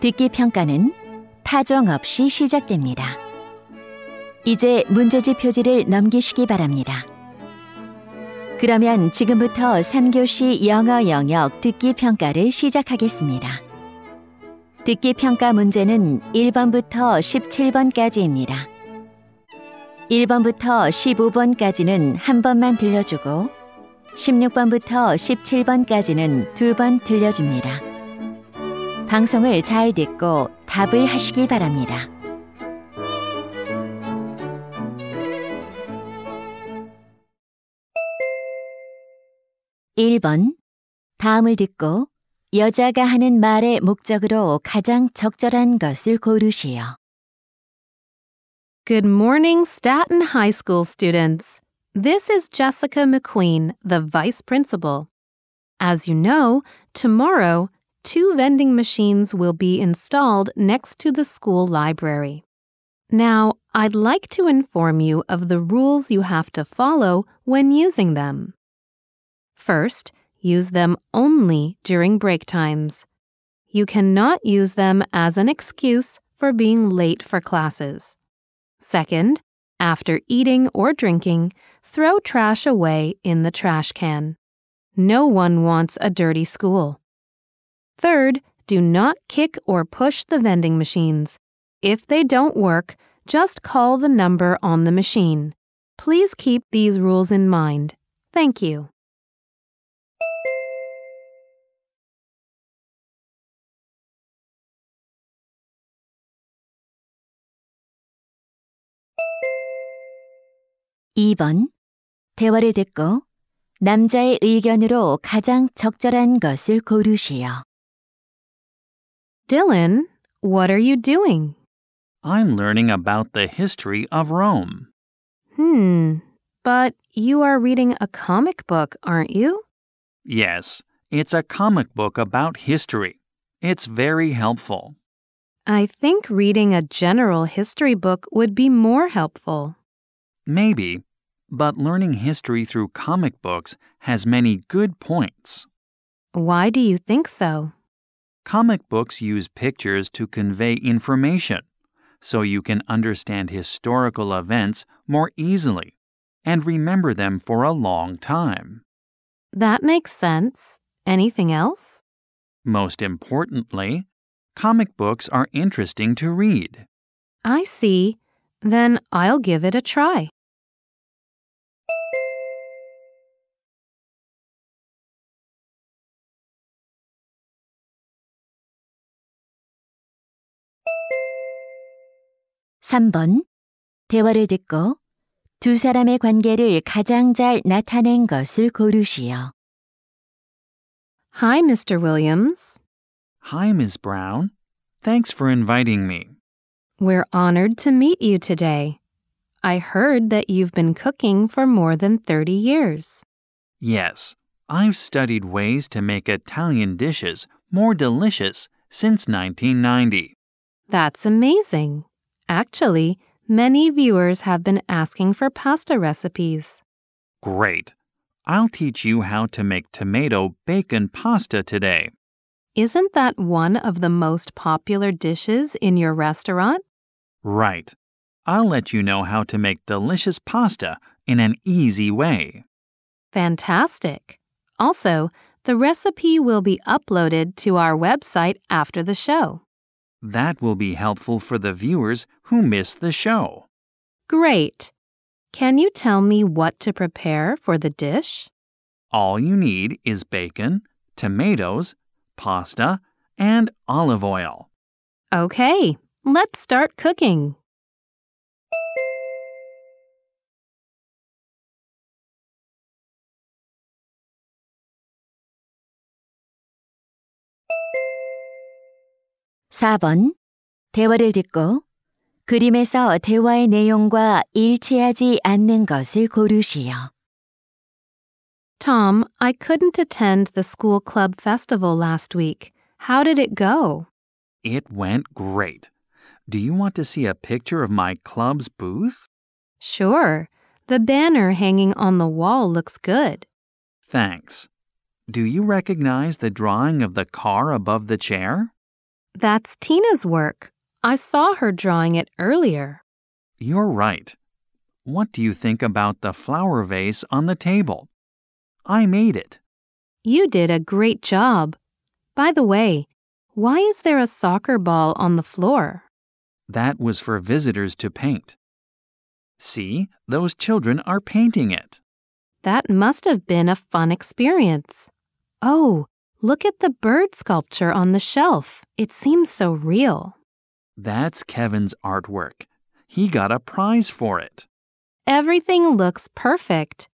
듣기 평가는 타정 없이 시작됩니다. 이제 문제집 표지를 넘기시기 바랍니다. 그러면 지금부터 3교시 영어 영역 듣기 평가를 시작하겠습니다. 듣기 평가 문제는 1번부터 17번까지입니다. 1번부터 15번까지는 한 번만 들려주고 16번부터 17번까지는 두 번 들려줍니다. 방송을 잘 듣고 답을 하시기 바랍니다. 일번 다음을 듣고 여자가 하는 말의 목적으로 가장 적절한 것을 고르시오. Good morning, Staten High School students. This is Jessica McQueen, the vice principal. As you know, tomorrow two vending machines will be installed next to the school library. Now, I'd like to inform you of the rules you have to follow when using them. First, use them only during break times. You cannot use them as an excuse for being late for classes. Second, after eating or drinking, throw trash away in the trash can. No one wants a dirty school. Third, do not kick or push the vending machines. If they don't work, just call the number on the machine. Please keep these rules in mind. Thank you. (2번) 대화를 듣고 남자의 의견으로 가장 적절한 것을 고르시오. Dylan, what are you doing? I'm learning about the history of Rome. Hmm, but you are reading a comic book, aren't you? Yes, it's a comic book about history. It's very helpful. I think reading a general history book would be more helpful. Maybe, but learning history through comic books has many good points. Why do you think so? Comic books use pictures to convey information, so you can understand historical events more easily and remember them for a long time. That makes sense. Anything else? Most importantly, comic books are interesting to read. I see. Then I'll give it a try. 3번 대화를 듣고 두 사람의 관계를 가장 잘 나타낸 것을 고르시오. Hi, Mr. Williams. Hi, Ms. Brown. Thanks for inviting me. We're honored to meet you today. I heard that you've been cooking for more than 30 years. Yes, I've studied ways to make Italian dishes more delicious since 1990. That's amazing! Actually, many viewers have been asking for pasta recipes. Great! I'll teach you how to make tomato bacon pasta today. Isn't that one of the most popular dishes in your restaurant? Right. I'll let you know how to make delicious pasta in an easy way. Fantastic. Also, the recipe will be uploaded to our website after the show. That will be helpful for the viewers who miss the show. Great! Can you tell me what to prepare for the dish? All you need is bacon, tomatoes, pasta, and olive oil. Okay, let's start cooking. 4번 대화를 듣고 그림에서 대화의 내용과 일치하지 않는 것을 고르시오. Tom, I couldn't attend the school club festival last week. How did it go? It went great. Do you want to see a picture of my club's booth? Sure. The banner hanging on the wall looks good. Thanks. Do you recognize the drawing of the car above the chair? That's Tina's work. I saw her drawing it earlier. You're right. What do you think about the flower vase on the table? I made it. You did a great job. By the way, why is there a soccer ball on the floor? That was for visitors to paint. See, those children are painting it. That must have been a fun experience. Oh, Look at the bird sculpture on the shelf. It seems so real. That's Kevin's artwork. He got a prize for it. Everything looks perfect.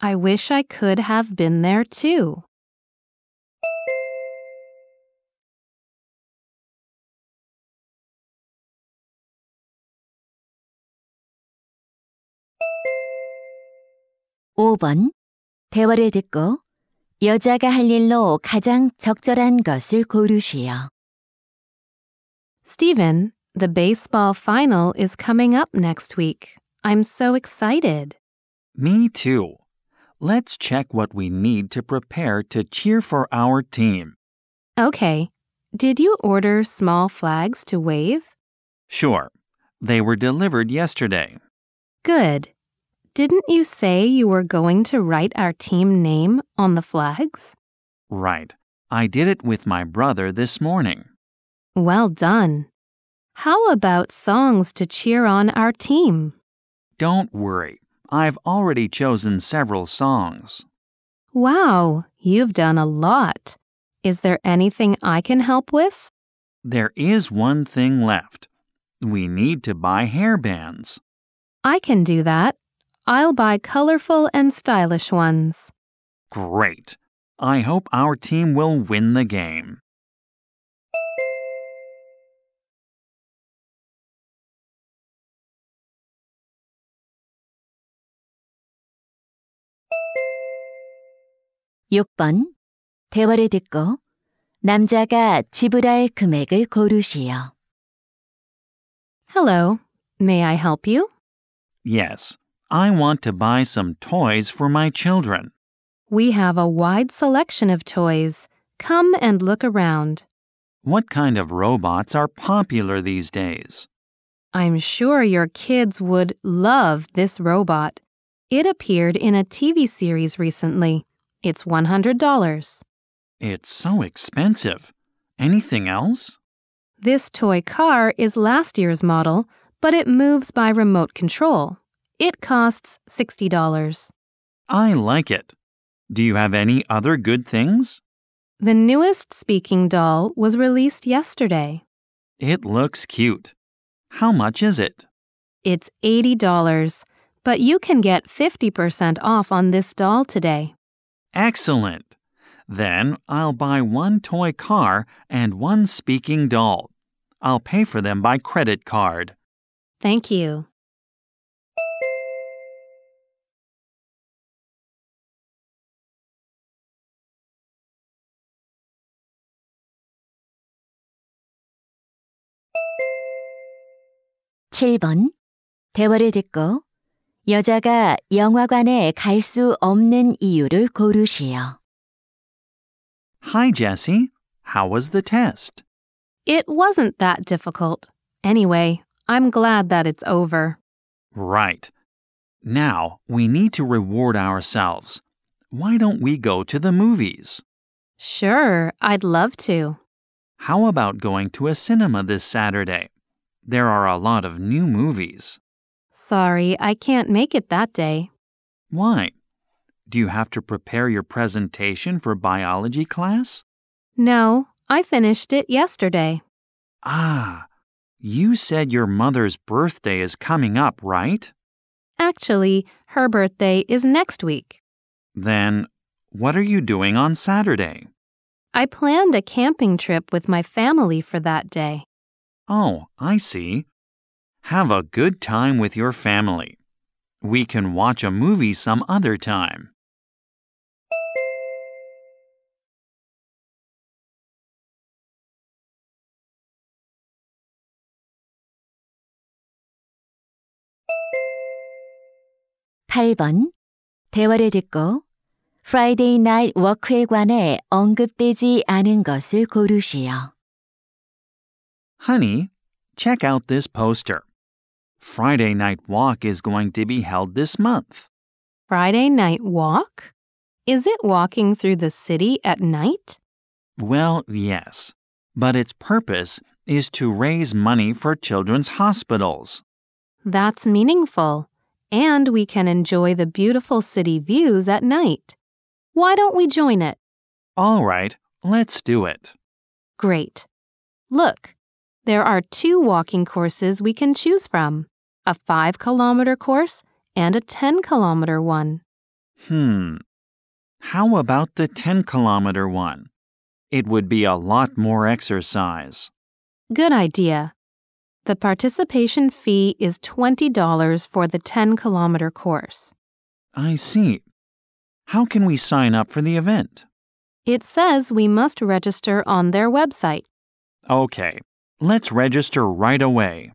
I wish I could have been there too. (5번) 대화를 듣고 여자가 할 일로 가장 적절한 것을 고르시오. Stephen, the baseball final is coming up next week. I'm so excited. Me too. Let's check what we need to prepare to cheer for our team. Okay. Did you order small flags to wave? Sure. They were delivered yesterday. Good didn't you say you were going to write our team name on the flags? Right. I did it with my brother this morning. Well done. How about songs to cheer on our team? Don't worry. I've already chosen several songs. Wow, you've done a lot. Is there anything I can help with? There is one thing left. We need to buy hairbands. I can do that. I'll buy colorful and stylish ones. Great. I hope our team will win the game. (6번) 대화를 듣고 남자가 지불할 금액을 고르시오. Hello, may I help you? Yes. I want to buy some toys for my children. We have a wide selection of toys. Come and look around. What kind of robots are popular these days? I'm sure your kids would love this robot. It appeared in a TV series recently. It's $100. It's so expensive. Anything else? This toy car is last year's model, but it moves by remote control. It costs $60. I like it. Do you have any other good things? The newest speaking doll was released yesterday. It looks cute. How much is it? It's $80, but you can get 50% off on this doll today. Excellent. Then I'll buy one toy car and one speaking doll. I'll pay for them by credit card. Thank you. 7번 대화를 듣고 여자가 영화관에 갈 수 없는 이유를 고르시오. Hi, Jesse. How was the test? It wasn't that difficult. Anyway, I'm glad that it's over. Right. Now, we need to reward ourselves. Why don't we go to the movies? Sure, I'd love to. How about going to a cinema this Saturday? There are a lot of new movies. Sorry, I can't make it that day. Why? Do you have to prepare your presentation for biology class? No, I finished it yesterday. Ah, you said your mother's birthday is coming up, right? Actually, her birthday is next week. Then, what are you doing on Saturday? I planned a camping trip with my family for that day. Oh, I see. Have a good time with your family. We can watch a movie some other time. (8번) 대화를 듣고 프라이데이 나이트 워크에 관해 언급되지 않은 것을 고르시오. Honey, check out this poster. Friday Night Walk is going to be held this month. Friday Night Walk? Is it walking through the city at night? Well, yes, but its purpose is to raise money for children's hospitals. That's meaningful, and we can enjoy the beautiful city views at night. Why don't we join it? All right, let's do it. Great. Look, there are two walking courses we can choose from a 5 kilometer course and a 10 kilometer one. Hmm. How about the 10 kilometer one? It would be a lot more exercise. Good idea. The participation fee is $20 for the 10 kilometer course. I see. How can we sign up for the event? It says we must register on their website. Okay, Let's register right away.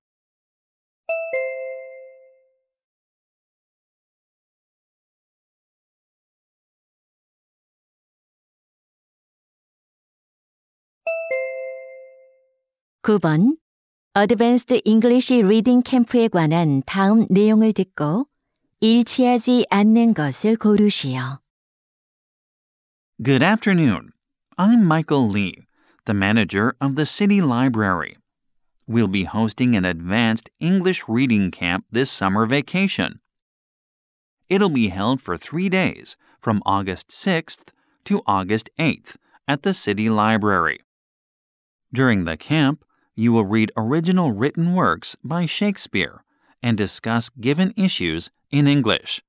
(9번) 어드밴스드 잉글리시 리딩 캠프에 관한 다음 내용을 듣고 일치하지 않는 것을 고르시오. Good afternoon. I'm Michael Lee the manager of the city library. We'll be hosting an advanced English reading camp this summer vacation. It'll be held for three days from August 6th to August 8th at the City Library. During the camp, you will read original written works by Shakespeare and discuss given issues in English.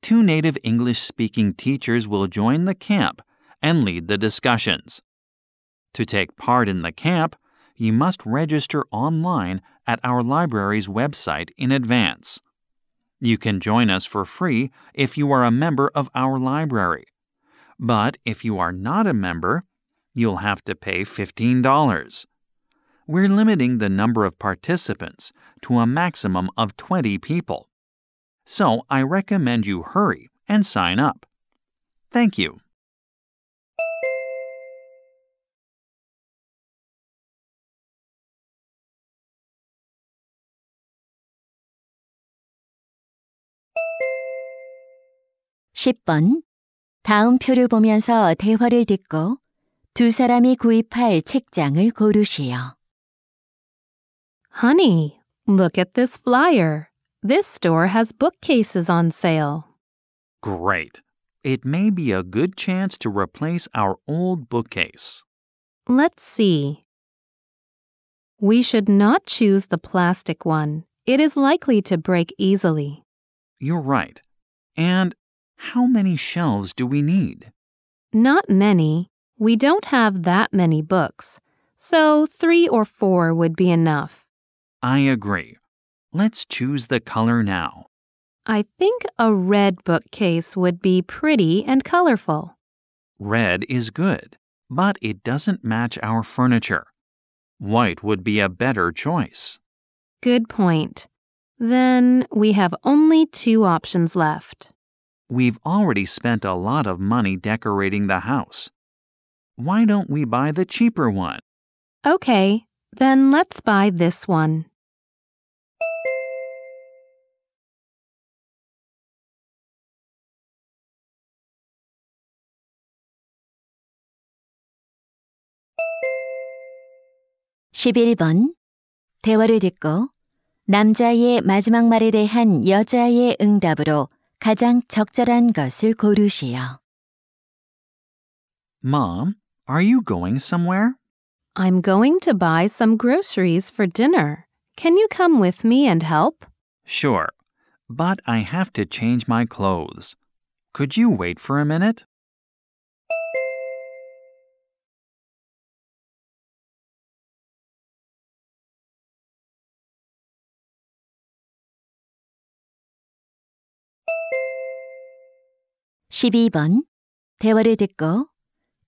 Two native English speaking teachers will join the camp and lead the discussions. To take part in the camp, you must register online at our library's website in advance. You can join us for free if you are a member of our library. But if you are not a member, you'll have to pay $15. We're limiting the number of participants to a maximum of 20 people. So I recommend you hurry and sign up. Thank you. 10번. 다음 표를 보면서 대화를 듣고 두 사람이 구입할 책장을 고르시오. Honey, look at this flyer. This store has bookcases on sale. Great. It may be a good chance to replace our old bookcase. Let's see. We should not choose the plastic one. It is likely to break easily. You're right. And how many shelves do we need? Not many. We don't have that many books, so three or four would be enough. I agree. Let's choose the color now. I think a red bookcase would be pretty and colorful. Red is good, but it doesn't match our furniture. White would be a better choice. Good point. Then we have only two options left. We've already spent a lot of money decorating the house. Why don't we buy the cheaper one? Okay, then let's buy this one. (11번) 대화를 듣고 남자의 마지막 말에 대한 여자의 응답으로 가장 적절한 것을 고르시오. Mom, are you going somewhere? I'm going to buy some groceries for dinner. Can you come with me and help? Sure, but I have to change my clothes. Could you wait for a minute? 12번 대화를 듣고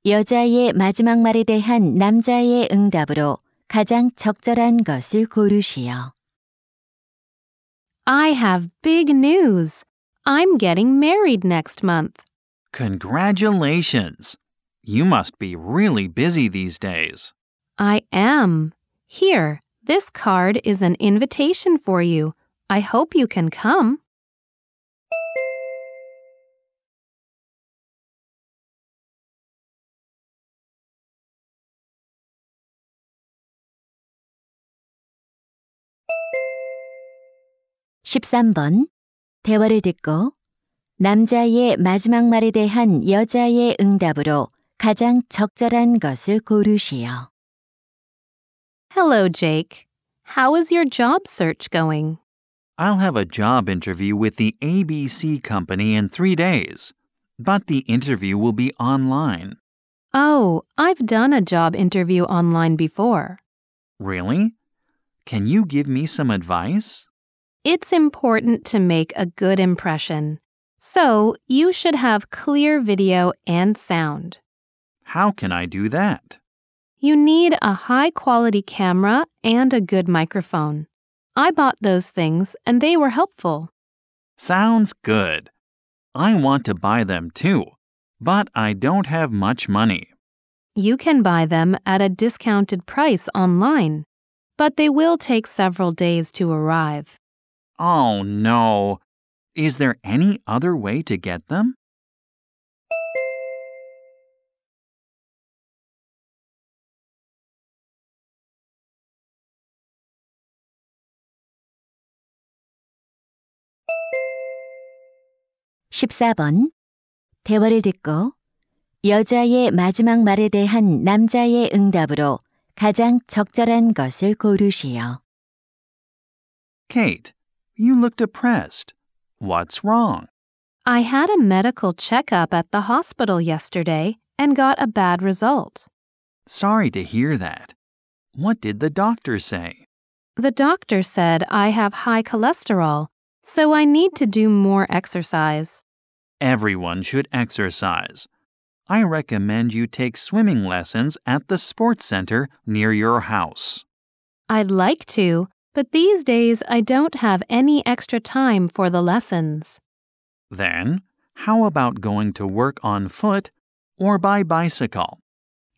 여자의 마지막 말에 대한 남자의 응답으로 가장 적절한 것을 고르시오. I have big news. I'm getting married next month. Congratulations. You must be really busy these days. I am. Here, this card is an invitation for you. I hope you can come. 13번 대화를 듣고 남자의 마지막 말에 대한 여자의 응답으로 가장 적절한 것을 고르시오. Hello, Jake. How is your job search going? I'll have a job interview with the ABC company in three days, but the interview will be online. Oh, I've done a job interview online before. Really? Can you give me some advice? It's important to make a good impression, so you should have clear video and sound. How can I do that? You need a high quality camera and a good microphone. I bought those things and they were helpful. Sounds good. I want to buy them too, but I don't have much money. You can buy them at a discounted price online, but they will take several days to arrive. Oh no! Is there any other way to get them? (14번) 대화를 듣고 여자의 마지막 말에 대한 남자의 응답으로 가장 적절한 것을 고르시오. Kate, You look depressed. What's wrong? I had a medical checkup at the hospital yesterday and got a bad result. Sorry to hear that. What did the doctor say? The doctor said I have high cholesterol, so I need to do more exercise. Everyone should exercise. I recommend you take swimming lessons at the sports center near your house. I'd like to, but these days I don't have any extra time for the lessons. Then, how about going to work on foot or by bicycle?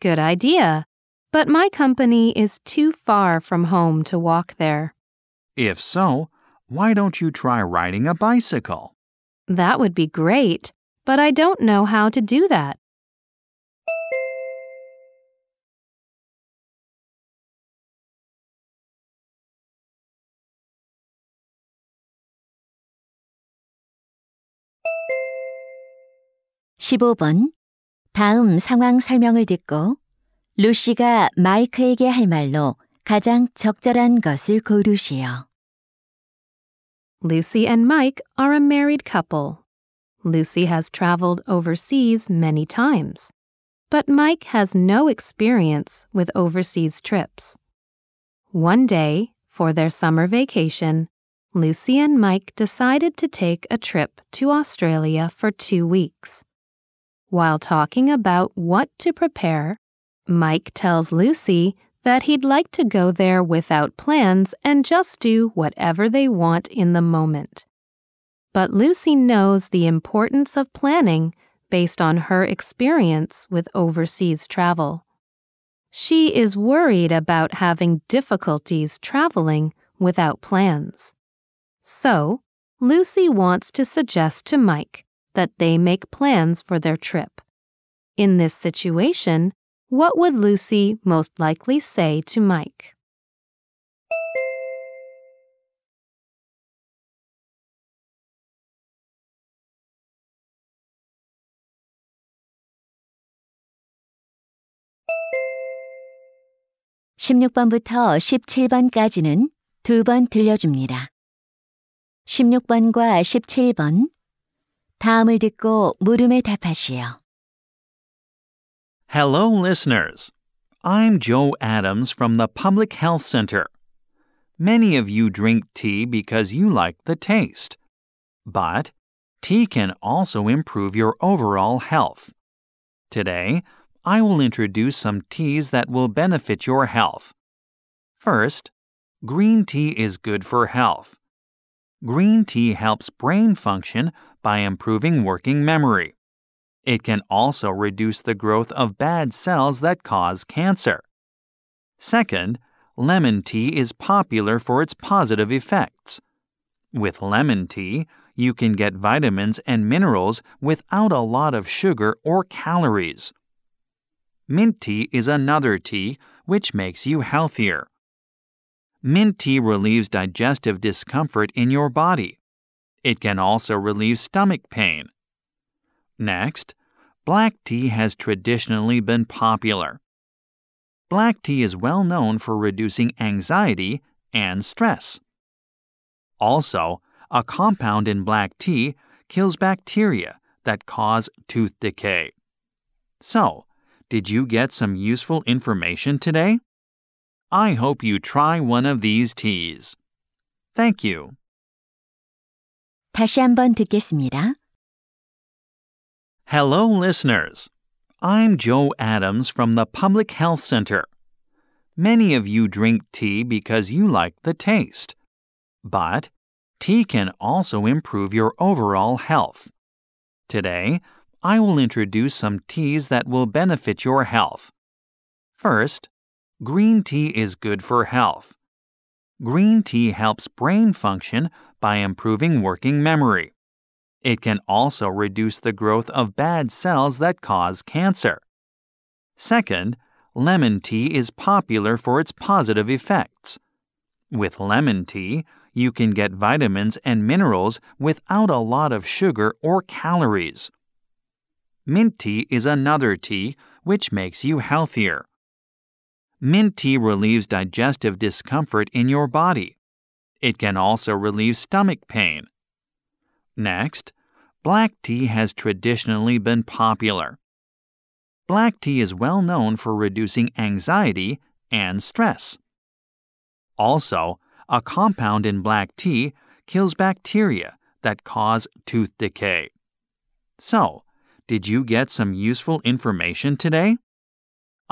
Good idea. But my company is too far from home to walk there. If so, why don't you try riding a bicycle? That would be great, but I don't know how to do that. 15번. 다음 상황 설명을 듣고 루시가 마이크에게 할 말로 가장 적절한 것을 고르시오. Lucy and Mike are a married couple. Lucy has traveled overseas many times, but Mike has no experience with overseas trips. One day, for their summer vacation, Lucy and Mike decided to take a trip to Australia for two weeks. While talking about what to prepare, Mike tells Lucy that he'd like to go there without plans and just do whatever they want in the moment. But Lucy knows the importance of planning based on her experience with overseas travel. She is worried about having difficulties traveling without plans. So, Lucy wants to suggest to Mike that they make plans for their trip. In this situation, what would Lucy most likely say to Mike? (16번부터 17번까지는) 두 번 들려줍니다. (16번과 17번) 다음을 듣고 물음에 답하시오. Hello, listeners. I'm Joe Adams from the Public Health Center. Many of you drink tea because you like the taste. But tea can also improve your overall health. Today, I will introduce some teas that will benefit your health. First, green tea is good for health. Green tea helps brain function by improving working memory. It can also reduce the growth of bad cells that cause cancer. Second, lemon tea is popular for its positive effects. With lemon tea, you can get vitamins and minerals without a lot of sugar or calories. Mint tea is another tea which makes you healthier. Mint tea relieves digestive discomfort in your body. It can also relieve stomach pain. Next, black tea has traditionally been popular. Black tea is well known for reducing anxiety and stress. Also, a compound in black tea kills bacteria that cause tooth decay. So, did you get some useful information today? I hope you try one of these teas. Thank you. 다시 한번 듣겠습니다. Hello, listeners. I'm Joe Adams from the Public Health Center. Many of you drink tea because you like the taste. But tea can also improve your overall health. Today, I will introduce some teas that will benefit your health. First, green tea is good for health green tea helps brain function by improving working memory. It can also reduce the growth of bad cells that cause cancer. Second, lemon tea is popular for its positive effects. With lemon tea, you can get vitamins and minerals without a lot of sugar or calories. Mint tea is another tea which makes you healthier. Mint tea relieves digestive discomfort in your body. It can also relieve stomach pain. Next, black tea has traditionally been popular. Black tea is well known for reducing anxiety and stress. Also, a compound in black tea kills bacteria that cause tooth decay. So, did you get some useful information today?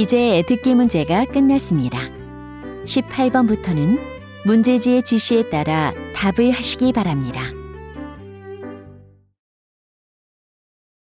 이제 듣기 문제가 끝났습니다. 18번부터는 문제지의 지시에 따라 답을 하시기 바랍니다.